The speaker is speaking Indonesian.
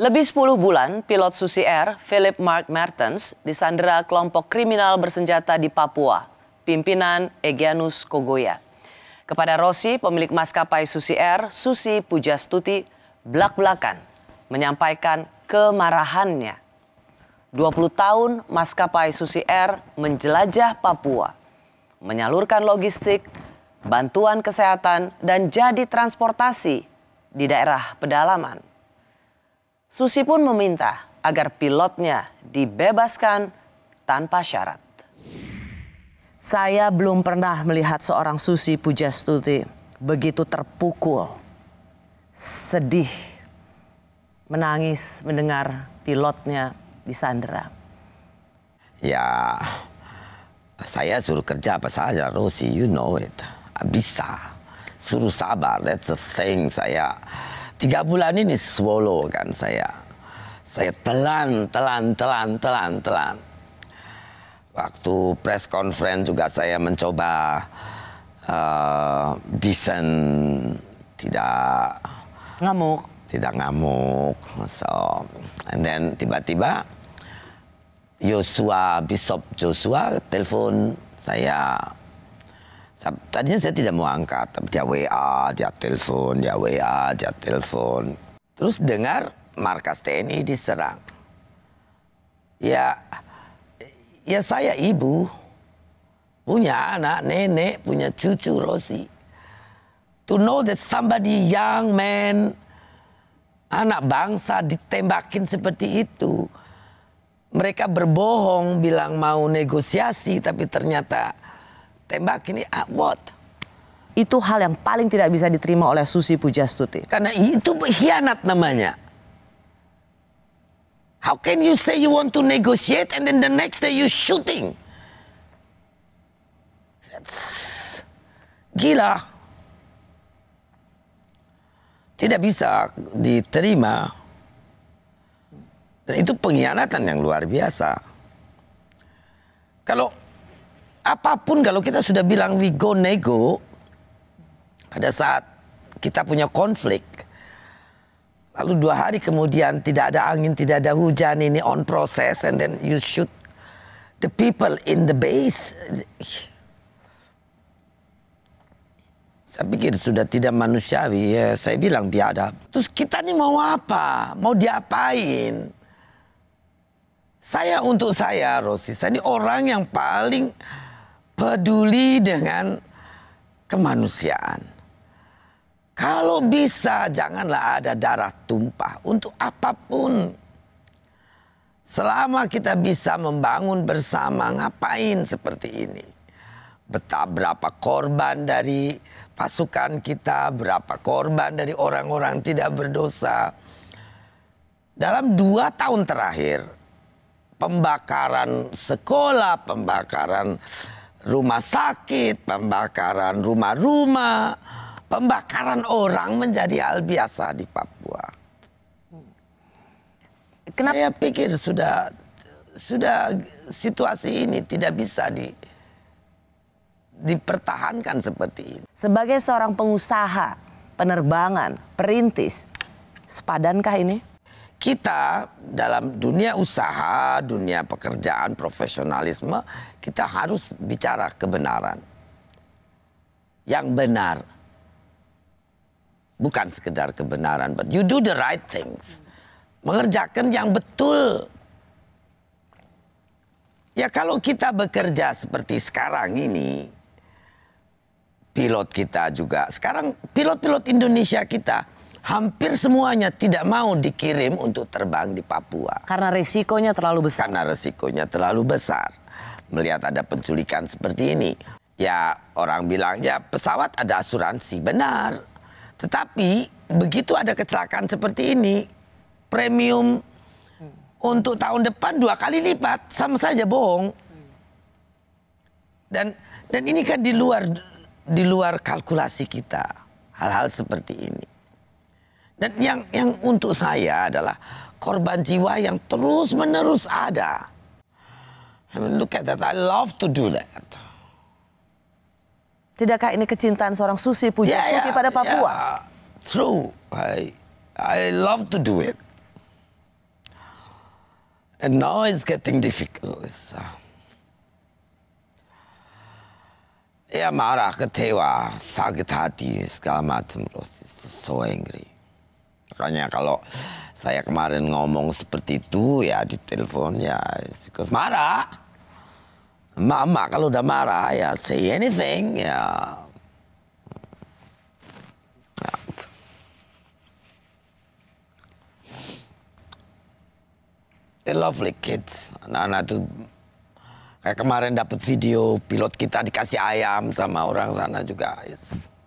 Lebih 10 bulan, pilot Susi Air, Philip Mark Mertens, disandera kelompok kriminal bersenjata di Papua, pimpinan Egyanus Kogoya. Kepada Rossi, pemilik maskapai Susi Air, Susi Pujastuti, belak belakan menyampaikan kemarahannya. 20 tahun maskapai Susi Air menjelajah Papua, menyalurkan logistik, bantuan kesehatan, dan jadi transportasi di daerah pedalaman. Susi pun meminta agar pilotnya dibebaskan tanpa syarat. Saya belum pernah melihat seorang Susi Pujastuti begitu terpukul, sedih, menangis mendengar pilotnya disandra. Ya, saya suruh kerja apa saja, Rosi, you know it. Bisa, suruh sabar, that's the thing saya tiga bulan ini swallow kan saya. Saya telan, telan, telan, telan, telan. Waktu press conference juga saya mencoba uh, decent, tidak ngamuk, tidak ngamuk. So, and then tiba-tiba Joshua Bishop Joshua telepon saya Tadinya saya tidak mau angkat, tapi dia WA, dia telepon, dia WA, dia telepon. Terus dengar markas TNI diserang. Ya, ya saya ibu, punya anak, nenek, punya cucu Rosi. To know that somebody young man, anak bangsa ditembakin seperti itu. Mereka berbohong bilang mau negosiasi tapi ternyata tembak ini abot. Ah, itu hal yang paling tidak bisa diterima oleh Susi Pujastuti. Karena itu pengkhianat namanya. How can you say you want to negotiate and then the next day you shooting? That's gila. Tidak bisa diterima. Dan itu pengkhianatan yang luar biasa. Kalau apapun kalau kita sudah bilang we go nego, pada saat kita punya konflik, lalu dua hari kemudian tidak ada angin, tidak ada hujan, ini on process, and then you shoot the people in the base. Saya pikir sudah tidak manusiawi, ya, saya bilang biadab. Terus kita nih mau apa? Mau diapain? Saya untuk saya, Rosi, saya ini orang yang paling peduli dengan kemanusiaan. Kalau bisa janganlah ada darah tumpah untuk apapun. Selama kita bisa membangun bersama ngapain seperti ini? Betapa berapa korban dari pasukan kita, berapa korban dari orang-orang tidak berdosa. Dalam dua tahun terakhir, pembakaran sekolah, pembakaran rumah sakit, pembakaran rumah-rumah, pembakaran orang menjadi hal biasa di Papua. Kenapa? Saya pikir sudah sudah situasi ini tidak bisa di dipertahankan seperti ini. Sebagai seorang pengusaha penerbangan, perintis, sepadankah ini? kita dalam dunia usaha, dunia pekerjaan, profesionalisme, kita harus bicara kebenaran. Yang benar. Bukan sekedar kebenaran, but you do the right things. Mengerjakan yang betul. Ya kalau kita bekerja seperti sekarang ini, pilot kita juga, sekarang pilot-pilot Indonesia kita, hampir semuanya tidak mau dikirim untuk terbang di Papua. Karena resikonya terlalu besar. Karena resikonya terlalu besar. Melihat ada penculikan seperti ini, ya orang bilang ya pesawat ada asuransi benar. Tetapi begitu ada kecelakaan seperti ini, premium untuk tahun depan dua kali lipat sama saja bohong. Dan dan ini kan di luar di luar kalkulasi kita hal-hal seperti ini. Dan yang yang untuk saya adalah korban jiwa yang terus menerus ada. I mean, look at that, I love to do that. Tidakkah ini kecintaan seorang Susi punya yeah, yeah, pada Papua? Yeah, true, I I love to do it. And now it's getting difficult. uh, Ya marah, kecewa, sakit hati, segala macam. So angry makanya kalau saya kemarin ngomong seperti itu ya di telepon ya because marah. Mama kalau udah marah ya say anything ya. They lovely kids. Anak-anak tuh kayak kemarin dapat video pilot kita dikasih ayam sama orang sana juga. Yes.